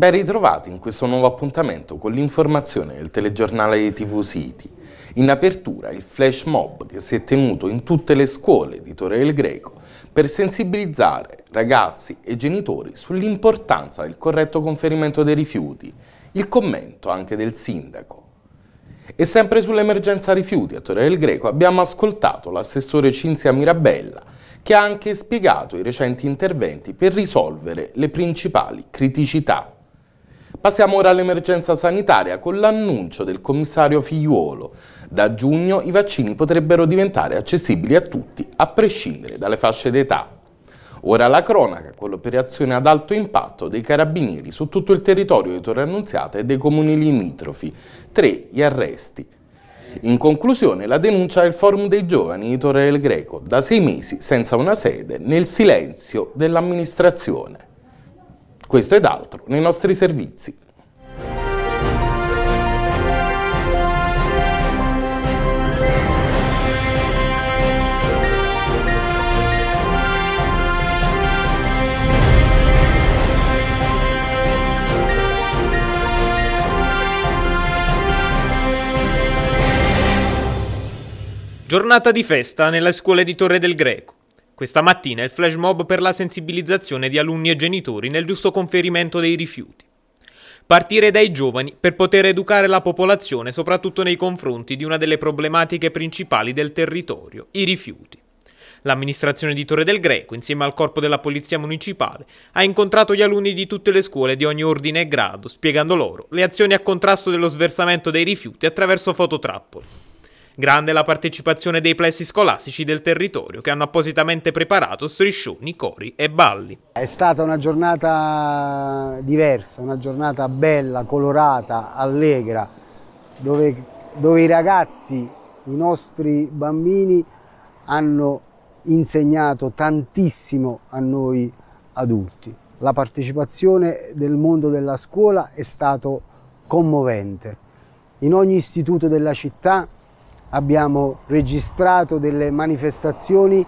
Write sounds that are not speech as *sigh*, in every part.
Ben ritrovati in questo nuovo appuntamento con l'informazione del telegiornale di TV City. In apertura il flash mob che si è tenuto in tutte le scuole di Torre del Greco per sensibilizzare ragazzi e genitori sull'importanza del corretto conferimento dei rifiuti, il commento anche del sindaco. E sempre sull'emergenza rifiuti a Torre del Greco abbiamo ascoltato l'assessore Cinzia Mirabella che ha anche spiegato i recenti interventi per risolvere le principali criticità. Passiamo ora all'emergenza sanitaria con l'annuncio del commissario Figliuolo. Da giugno i vaccini potrebbero diventare accessibili a tutti, a prescindere dalle fasce d'età. Ora la cronaca con l'operazione ad alto impatto dei carabinieri su tutto il territorio di Torre Annunziata e dei comuni limitrofi. Tre gli arresti. In conclusione la denuncia del Forum dei Giovani di Torre del Greco, da sei mesi senza una sede, nel silenzio dell'amministrazione. Questo ed altro nei nostri servizi. Giornata di festa nelle scuole di Torre del Greco. Questa mattina il flash mob per la sensibilizzazione di alunni e genitori nel giusto conferimento dei rifiuti. Partire dai giovani per poter educare la popolazione soprattutto nei confronti di una delle problematiche principali del territorio, i rifiuti. L'amministrazione di Torre del Greco, insieme al corpo della polizia municipale, ha incontrato gli alunni di tutte le scuole di ogni ordine e grado, spiegando loro le azioni a contrasto dello sversamento dei rifiuti attraverso fototrappole. Grande la partecipazione dei plessi scolastici del territorio che hanno appositamente preparato striscioni, cori e balli. È stata una giornata diversa, una giornata bella, colorata, allegra, dove, dove i ragazzi, i nostri bambini hanno insegnato tantissimo a noi adulti. La partecipazione del mondo della scuola è stata commovente. In ogni istituto della città abbiamo registrato delle manifestazioni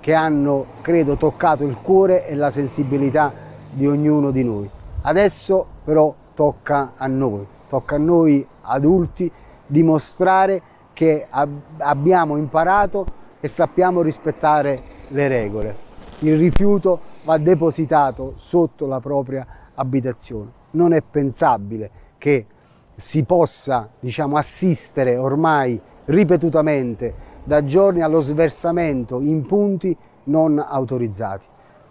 che hanno, credo, toccato il cuore e la sensibilità di ognuno di noi. Adesso però tocca a noi, tocca a noi adulti dimostrare che ab abbiamo imparato e sappiamo rispettare le regole. Il rifiuto va depositato sotto la propria abitazione. Non è pensabile che si possa diciamo, assistere ormai ripetutamente da giorni allo sversamento in punti non autorizzati.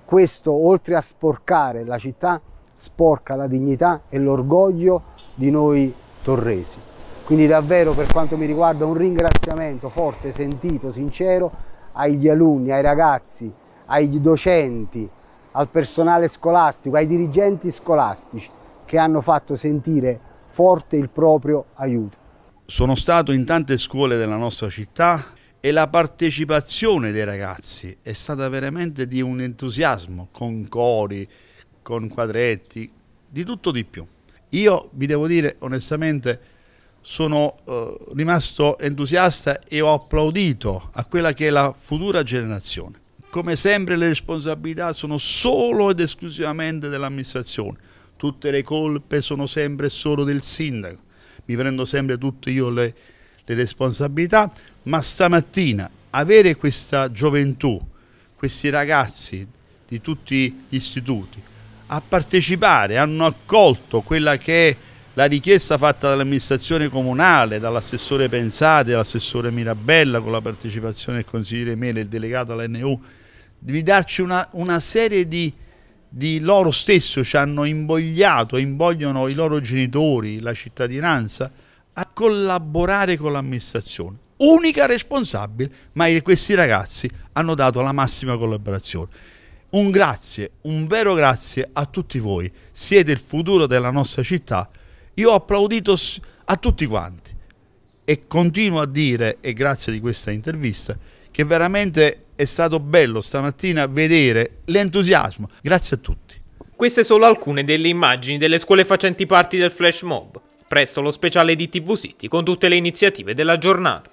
Questo, oltre a sporcare la città, sporca la dignità e l'orgoglio di noi torresi. Quindi davvero per quanto mi riguarda un ringraziamento forte, sentito, sincero agli alunni, ai ragazzi, agli docenti, al personale scolastico, ai dirigenti scolastici che hanno fatto sentire forte il proprio aiuto. Sono stato in tante scuole della nostra città e la partecipazione dei ragazzi è stata veramente di un entusiasmo, con cori, con quadretti, di tutto di più. Io vi devo dire onestamente sono eh, rimasto entusiasta e ho applaudito a quella che è la futura generazione. Come sempre le responsabilità sono solo ed esclusivamente dell'amministrazione, tutte le colpe sono sempre solo del sindaco mi prendo sempre tutte io le, le responsabilità, ma stamattina avere questa gioventù, questi ragazzi di tutti gli istituti a partecipare, hanno accolto quella che è la richiesta fatta dall'amministrazione comunale, dall'assessore Pensate, dall'assessore Mirabella con la partecipazione del consigliere Mele, il delegato all'NU, di darci una, una serie di di loro stesso ci hanno imbogliato, imbogliano i loro genitori, la cittadinanza, a collaborare con l'amministrazione. Unica responsabile, ma questi ragazzi hanno dato la massima collaborazione. Un grazie, un vero grazie a tutti voi. Siete il futuro della nostra città. Io ho applaudito a tutti quanti e continuo a dire, e grazie di questa intervista, che veramente è stato bello stamattina vedere l'entusiasmo. Grazie a tutti. Queste sono alcune delle immagini delle scuole facenti parte del flash mob. Presto lo speciale di TV City con tutte le iniziative della giornata.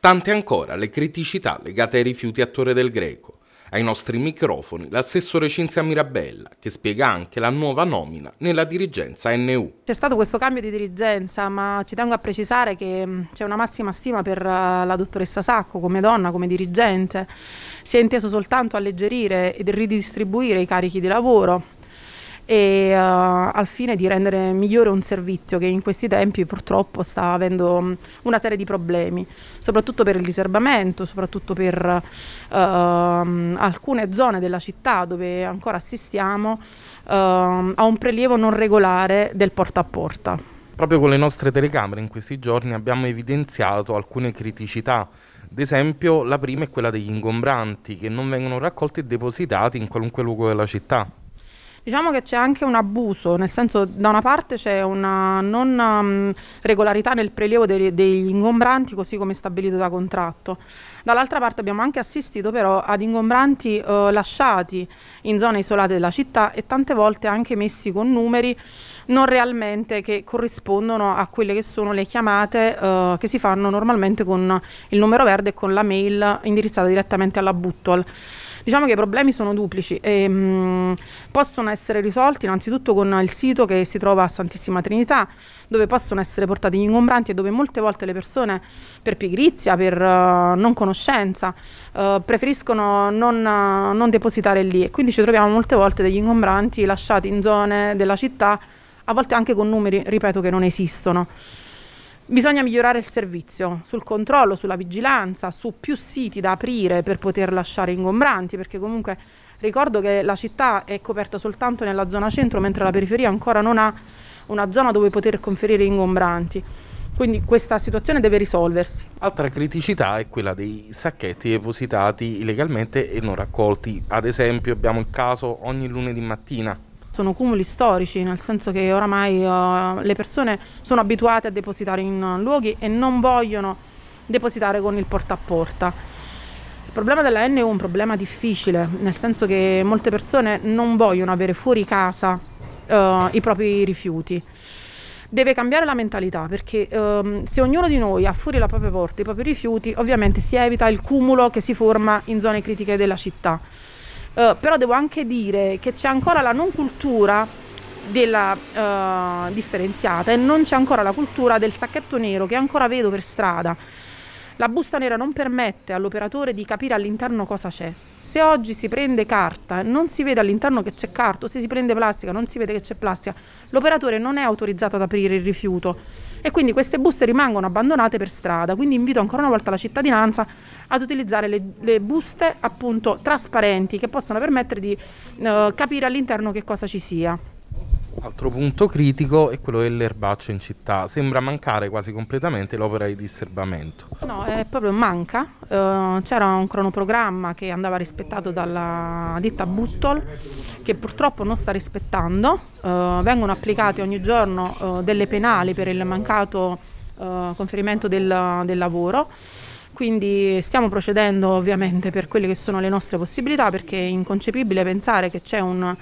Tante ancora le criticità legate ai rifiuti a Torre del Greco. Ai nostri microfoni l'assessore Cinzia Mirabella, che spiega anche la nuova nomina nella dirigenza NU. C'è stato questo cambio di dirigenza, ma ci tengo a precisare che mm, c'è una massima stima per eh, la dottoressa Sacco come donna, come dirigente. Si è inteso soltanto alleggerire e ridistribuire i carichi di lavoro e uh, al fine di rendere migliore un servizio che in questi tempi purtroppo sta avendo mm, una serie di problemi, soprattutto per il diserbamento, soprattutto per uh, alcune zone della città dove ancora assistiamo uh, a un prelievo non regolare del porta a porta. Proprio con le nostre telecamere in questi giorni abbiamo evidenziato alcune criticità ad esempio, la prima è quella degli ingombranti che non vengono raccolti e depositati in qualunque luogo della città. Diciamo che c'è anche un abuso, nel senso da una parte c'è una non um, regolarità nel prelievo dei, degli ingombranti così come stabilito da contratto. Dall'altra parte abbiamo anche assistito però ad ingombranti eh, lasciati in zone isolate della città e tante volte anche messi con numeri non realmente che corrispondono a quelle che sono le chiamate eh, che si fanno normalmente con il numero verde e con la mail indirizzata direttamente alla Buttol. Diciamo che i problemi sono duplici e ehm, mh, possono essere risolti innanzitutto con il sito che si trova a Santissima Trinità, dove possono essere portati gli ingombranti e dove molte volte le persone per pigrizia, per uh, non conoscenza, uh, preferiscono non, uh, non depositare lì e quindi ci troviamo molte volte degli ingombranti lasciati in zone della città a volte anche con numeri, ripeto, che non esistono. Bisogna migliorare il servizio sul controllo, sulla vigilanza, su più siti da aprire per poter lasciare ingombranti, perché comunque ricordo che la città è coperta soltanto nella zona centro, mentre la periferia ancora non ha una zona dove poter conferire ingombranti. Quindi questa situazione deve risolversi. Altra criticità è quella dei sacchetti depositati illegalmente e non raccolti. Ad esempio abbiamo il caso ogni lunedì mattina sono cumuli storici, nel senso che oramai uh, le persone sono abituate a depositare in eh, luoghi e non vogliono depositare con il porta a porta. Il problema della N è un problema difficile, nel senso che molte persone non vogliono avere fuori casa uh, i propri rifiuti. Deve cambiare la mentalità perché uh, se ognuno di noi ha fuori la propria porta i propri rifiuti, ovviamente si evita il cumulo che si forma in zone critiche della città. Eh, però devo anche dire che c'è ancora la non cultura della uh, differenziata e non c'è ancora la cultura del sacchetto nero che ancora vedo per strada. La busta nera non permette all'operatore di capire all'interno cosa c'è. Se oggi si prende carta, e non si vede all'interno che c'è carta, o se si prende plastica, non si vede che c'è plastica, l'operatore non è autorizzato ad aprire il rifiuto e quindi queste buste rimangono abbandonate per strada. Quindi invito ancora una volta la cittadinanza ad utilizzare le, le buste appunto trasparenti che possono permettere di eh, capire all'interno che cosa ci sia. Altro punto critico è quello dell'erbaccio in città. Sembra mancare quasi completamente l'opera di disturbamento. No, è proprio manca. Uh, c'era un cronoprogramma che andava rispettato dalla ditta Buttol, che purtroppo non sta rispettando. Uh, vengono applicate ogni giorno uh, delle penali per il mancato conferimento del, del lavoro quindi stiamo procedendo ovviamente per quelle che sono le nostre possibilità perché è inconcepibile pensare che c'è un,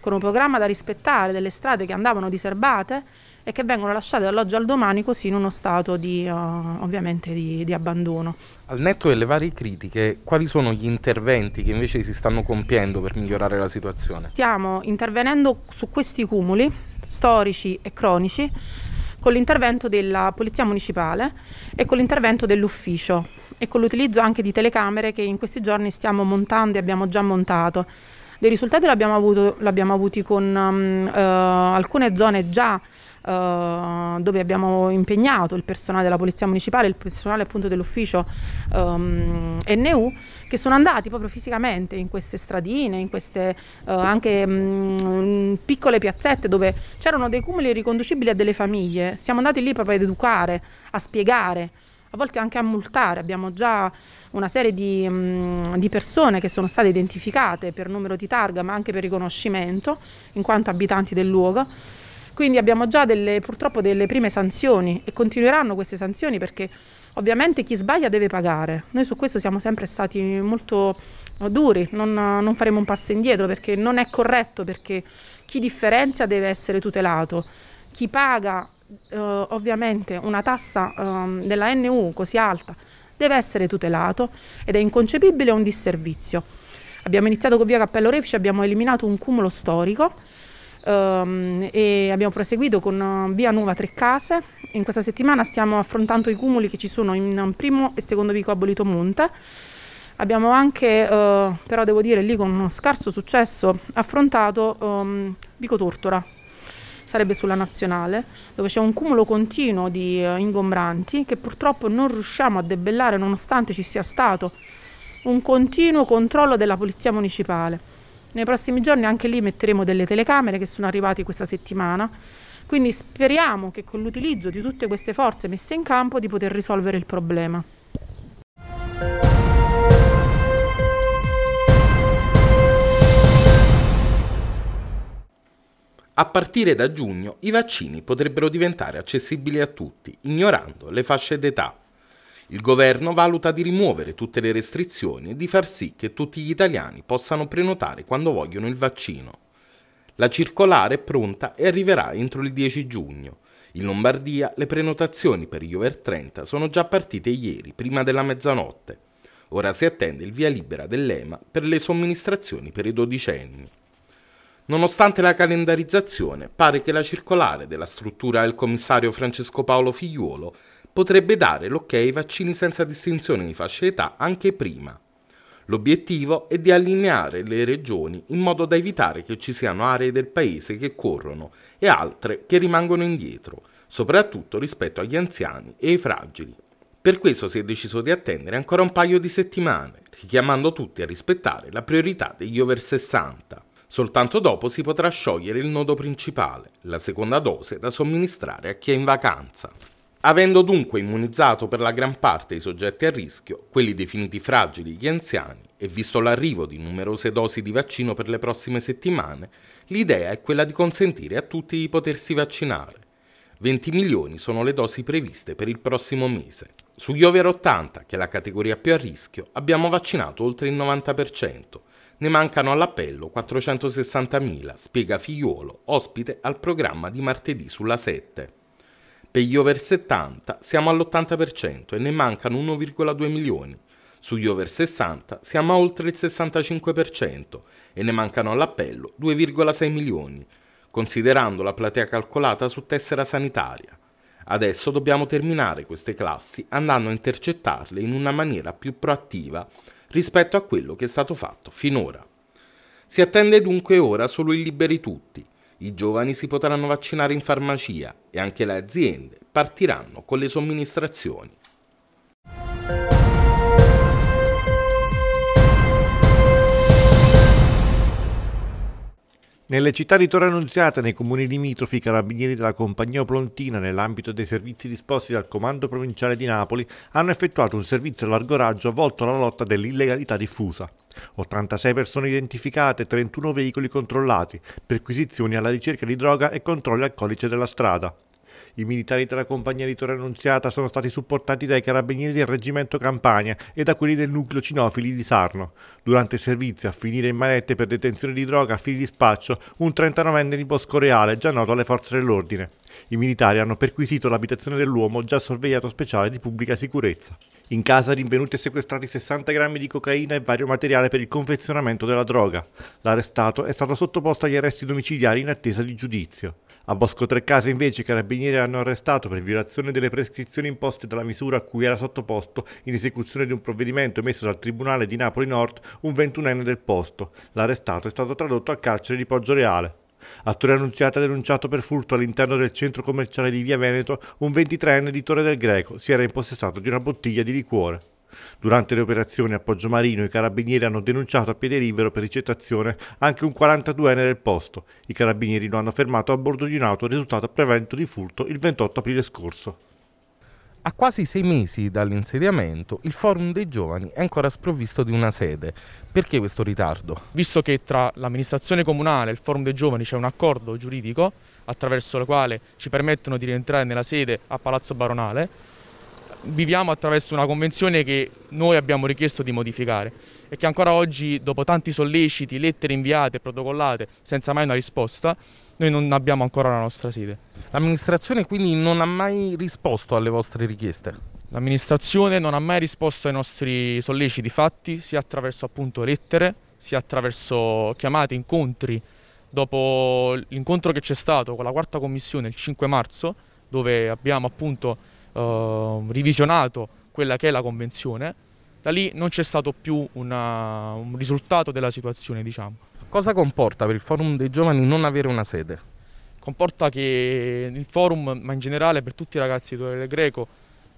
con un programma da rispettare, delle strade che andavano diserbate e che vengono lasciate dall'oggi al domani così in uno stato di, uh, ovviamente di, di abbandono. Al netto delle varie critiche, quali sono gli interventi che invece si stanno compiendo per migliorare la situazione? Stiamo intervenendo su questi cumuli storici e cronici con l'intervento della Polizia Municipale e con l'intervento dell'ufficio e con l'utilizzo anche di telecamere che in questi giorni stiamo montando e abbiamo già montato dei risultati l'abbiamo avuto, l'abbiamo avuti con um, uh, alcune zone già Uh, dove abbiamo impegnato il personale della Polizia Municipale, il personale appunto dell'ufficio um, ehm, NU, che sono andati proprio fisicamente in queste stradine, in queste uh, anche um, piccole piazzette dove c'erano dei cumuli riconducibili a delle famiglie. Siamo andati lì proprio ad educare, a spiegare a volte anche a multare. Abbiamo già una serie di, mh, mm, di, persone che sono state identificate per numero di targa, ma anche per riconoscimento, in quanto abitanti del luogo. Quindi abbiamo già delle, purtroppo delle prime sanzioni e continueranno queste sanzioni perché ovviamente chi sbaglia deve pagare. Noi su questo siamo sempre stati molto duri, non, non faremo un passo indietro perché non è corretto, perché chi differenzia deve essere tutelato. Chi paga eh, ovviamente una tassa eh, della NU così alta deve essere tutelato ed è inconcepibile un disservizio. Abbiamo iniziato con via Cappello Refici, abbiamo eliminato un cumulo storico ehm, e abbiamo proseguito con eh, via Nuova Tre Case. In questa settimana stiamo affrontando i cumuli che ci sono in primo e secondo Vico Abolito Monte. Abbiamo anche, eh, però devo dire lì con scarso successo, affrontato ehm, Vico Tortora, sarebbe sulla nazionale, dove c'è un cumulo continuo di eh, ingombranti che purtroppo non riusciamo a debellare nonostante ci sia stato un continuo controllo della polizia municipale. Nei prossimi giorni anche lì metteremo delle telecamere che sono arrivate questa settimana, quindi speriamo che con l'utilizzo di tutte queste forze messe in campo di poter risolvere il problema. A partire da giugno i vaccini potrebbero diventare accessibili a tutti, ignorando le fasce d'età. Il governo valuta di rimuovere tutte le restrizioni e di far sì che tutti gli italiani possano prenotare quando vogliono il vaccino. La circolare è pronta e arriverà entro il 10 giugno. In Lombardia le prenotazioni per gli over 30 sono già partite ieri, prima della mezzanotte. Ora si attende il via libera dell'EMA per le somministrazioni per i dodicenni. Nonostante la calendarizzazione, pare che la circolare della struttura del commissario Francesco Paolo Figliuolo potrebbe dare l'ok ai vaccini senza distinzione di fascia età anche prima. L'obiettivo è di allineare le regioni in modo da evitare che ci siano aree del paese che corrono e altre che rimangono indietro, soprattutto rispetto agli anziani e ai fragili. Per questo si è deciso di attendere ancora un paio di settimane, richiamando tutti a rispettare la priorità degli over 60. Soltanto dopo si potrà sciogliere il nodo principale, la seconda dose da somministrare a chi è in vacanza. Avendo dunque immunizzato per la gran parte i soggetti a rischio, quelli definiti fragili, gli anziani, e visto l'arrivo di numerose dosi di vaccino per le prossime settimane, l'idea è quella di consentire a tutti di potersi vaccinare. 20 milioni sono le dosi previste per il prossimo mese. Sugli over 80, che è la categoria più a rischio, abbiamo vaccinato oltre il 90%. Ne mancano all'appello 460.000, spiega Figliuolo, ospite al programma di martedì sulla 7. Per gli over 70 siamo all'80% e ne mancano 1,2 milioni. Sugli over 60 siamo a oltre il 65% e ne mancano all'appello 2,6 milioni, considerando la platea calcolata su tessera sanitaria. Adesso dobbiamo terminare queste classi andando a intercettarle in una maniera più proattiva rispetto a quello che è stato fatto finora. Si attende dunque ora solo i liberi tutti. I giovani si potranno vaccinare in farmacia e anche le aziende partiranno con le somministrazioni. Nelle città di Torre Annunziata nei comuni limitrofi, i carabinieri della compagnia Oplontina, nell'ambito dei servizi disposti dal Comando Provinciale di Napoli, hanno effettuato un servizio a largo raggio volto alla lotta dell'illegalità diffusa. 86 persone identificate, 31 veicoli controllati, perquisizioni alla ricerca di droga e controlli al codice della strada. I militari della compagnia di Torre Annunziata sono stati supportati dai carabinieri del reggimento Campania e da quelli del nucleo cinofili di Sarno. Durante il servizio a finire in manette per detenzione di droga a fini di spaccio un 39enne di Bosco Reale già noto alle forze dell'ordine. I militari hanno perquisito l'abitazione dell'uomo già sorvegliato speciale di pubblica sicurezza. In casa rinvenuti e sequestrati 60 grammi di cocaina e vario materiale per il confezionamento della droga. L'arrestato è stato sottoposto agli arresti domiciliari in attesa di giudizio. A Bosco Trecase invece i carabinieri hanno arrestato per violazione delle prescrizioni imposte dalla misura a cui era sottoposto in esecuzione di un provvedimento emesso dal Tribunale di Napoli Nord un ventunenne del posto. L'arrestato è stato tradotto al carcere di Poggioreale. A Torre Annunziata ha denunciato per furto all'interno del centro commerciale di Via Veneto un 23enne di Torre del Greco si era impossessato di una bottiglia di liquore. Durante le operazioni a Poggiomarino i carabinieri hanno denunciato a piede libero per ricettazione anche un 42enne del posto. I carabinieri lo hanno fermato a bordo di un'auto risultato a prevento di furto il 28 aprile scorso. A quasi sei mesi dall'insediamento, il Forum dei Giovani è ancora sprovvisto di una sede. Perché questo ritardo? Visto che tra l'amministrazione comunale e il Forum dei Giovani c'è un accordo giuridico attraverso il quale ci permettono di rientrare nella sede a Palazzo Baronale, viviamo attraverso una convenzione che noi abbiamo richiesto di modificare e che ancora oggi, dopo tanti solleciti, lettere inviate e protocollate senza mai una risposta, noi non abbiamo ancora la nostra sede. L'amministrazione quindi non ha mai risposto alle vostre richieste? L'amministrazione non ha mai risposto ai nostri solleciti fatti, sia attraverso appunto lettere, sia attraverso chiamate, incontri. Dopo l'incontro che c'è stato con la quarta commissione il 5 marzo, dove abbiamo appunto eh, revisionato quella che è la convenzione, da lì non c'è stato più una, un risultato della situazione. Diciamo. Cosa comporta per il forum dei giovani non avere una sede? Comporta che il forum, ma in generale per tutti i ragazzi del greco,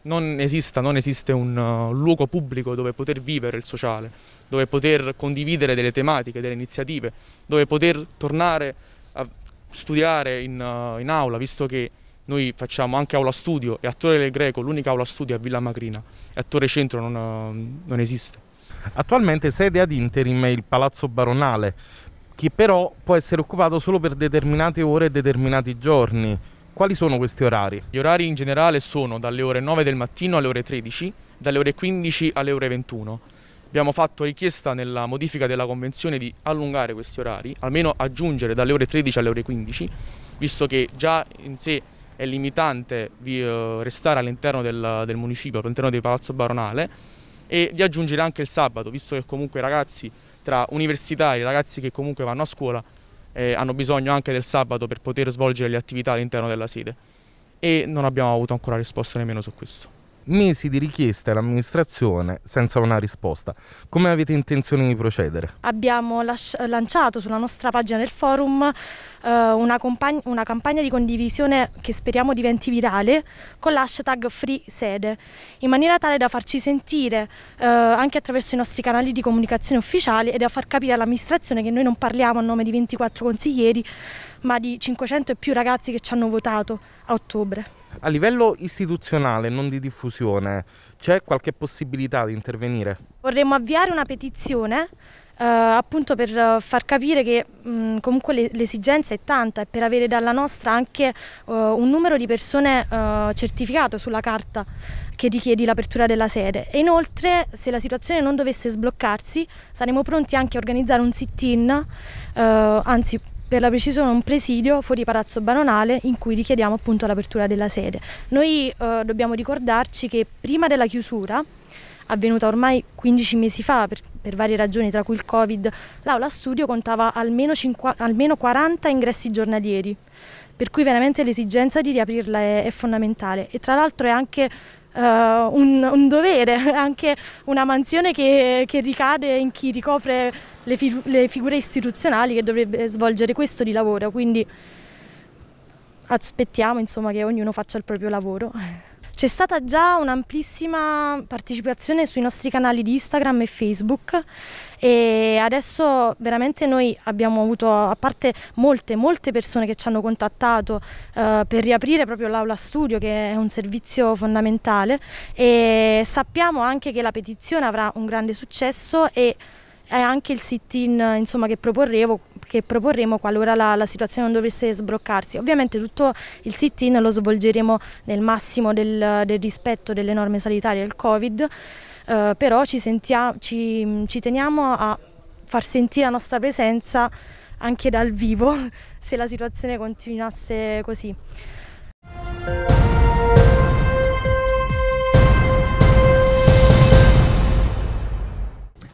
non, esista, non esiste un uh, luogo pubblico dove poter vivere il sociale, dove poter condividere delle tematiche, delle iniziative, dove poter tornare a studiare in, uh, in aula, visto che noi facciamo anche aula studio e attore del Greco, l'unica aula studio è a Villa Macrina e attore centro non, eh, non esiste. Attualmente sede ad interim è il Palazzo Baronale, che però può essere occupato solo per determinate ore e determinati giorni. Quali sono questi orari? Gli orari in generale sono dalle ore 9 del mattino alle ore 13, dalle ore 15 alle ore 21. Abbiamo fatto richiesta nella modifica della convenzione di allungare questi orari, almeno aggiungere dalle ore 13 alle ore 15, visto che già in sé è limitante vi, uh, restare all'interno del, del, municipio, all'interno di Palazzo Baronale e di aggiungere anche il sabato, visto che comunque i ragazzi tra universitari, ragazzi che comunque vanno a scuola, eh, hanno bisogno anche del sabato per poter svolgere le attività all'interno della sede e non abbiamo avuto ancora risposta nemmeno su questo mesi di richieste all'amministrazione senza una risposta. Come avete intenzione di procedere? Abbiamo lanciato sulla nostra pagina del forum eh, una, una, campagna di condivisione che speriamo diventi virale con l'hashtag Free Sede, in maniera tale da farci sentire eh, anche attraverso i nostri canali di comunicazione ufficiali e da far capire all'amministrazione che noi non parliamo a nome di 24 consiglieri, ma di 500 e più ragazzi che ci hanno votato a ottobre. A livello istituzionale, non di diffusione, c'è qualche possibilità di intervenire? Vorremmo avviare una petizione eh, appunto per eh, far capire che mh, mm, comunque l'esigenza è tanta e per avere dalla nostra anche eh, un numero di persone eh, certificato sulla carta che richiede l'apertura della sede e inoltre se la situazione non dovesse sbloccarsi saremo pronti anche a organizzare un sit-in, eh, anzi per la precisione un presidio fuori Palazzo Baronale in cui richiediamo appunto l'apertura della sede. Noi eh, dobbiamo ricordarci che prima della chiusura, avvenuta ormai 15 mesi fa per, per varie ragioni tra cui il Covid, l'aula studio contava almeno, 50, almeno 40 ingressi giornalieri per cui veramente l'esigenza di riaprirla è, è fondamentale e tra l'altro è anche uh, un, un, dovere, *laughs* anche una mansione che, che ricade in chi ricopre le, fi le, figure istituzionali che dovrebbe svolgere questo di lavoro, quindi aspettiamo insomma, che ognuno faccia il proprio lavoro. C'è stata già un'amplissima partecipazione sui nostri canali di Instagram e Facebook e adesso veramente noi abbiamo avuto a parte molte molte persone che ci hanno contattato eh, per riaprire proprio l'aula studio che è un servizio fondamentale e sappiamo anche che la petizione avrà un grande successo e è anche il sit-in insomma, che, che, proporremo qualora la, la, situazione non dovesse sbloccarsi. Ovviamente tutto il sit-in lo svolgeremo nel massimo del, del rispetto delle norme sanitarie del Covid eh, però ci, sentia, ci, ci teniamo a far sentire la nostra presenza anche dal vivo *laughs* se la situazione continuasse così.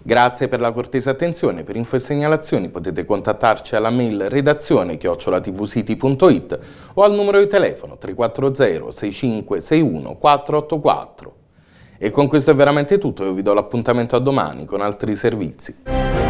Grazie per la cortesa attenzione. Per info e segnalazioni potete contattarci alla mail redazione chiocciolatvsiti.it o al numero di telefono 340 6561 61 484. E con questo è veramente tutto, io vi do l'appuntamento a domani con altri servizi.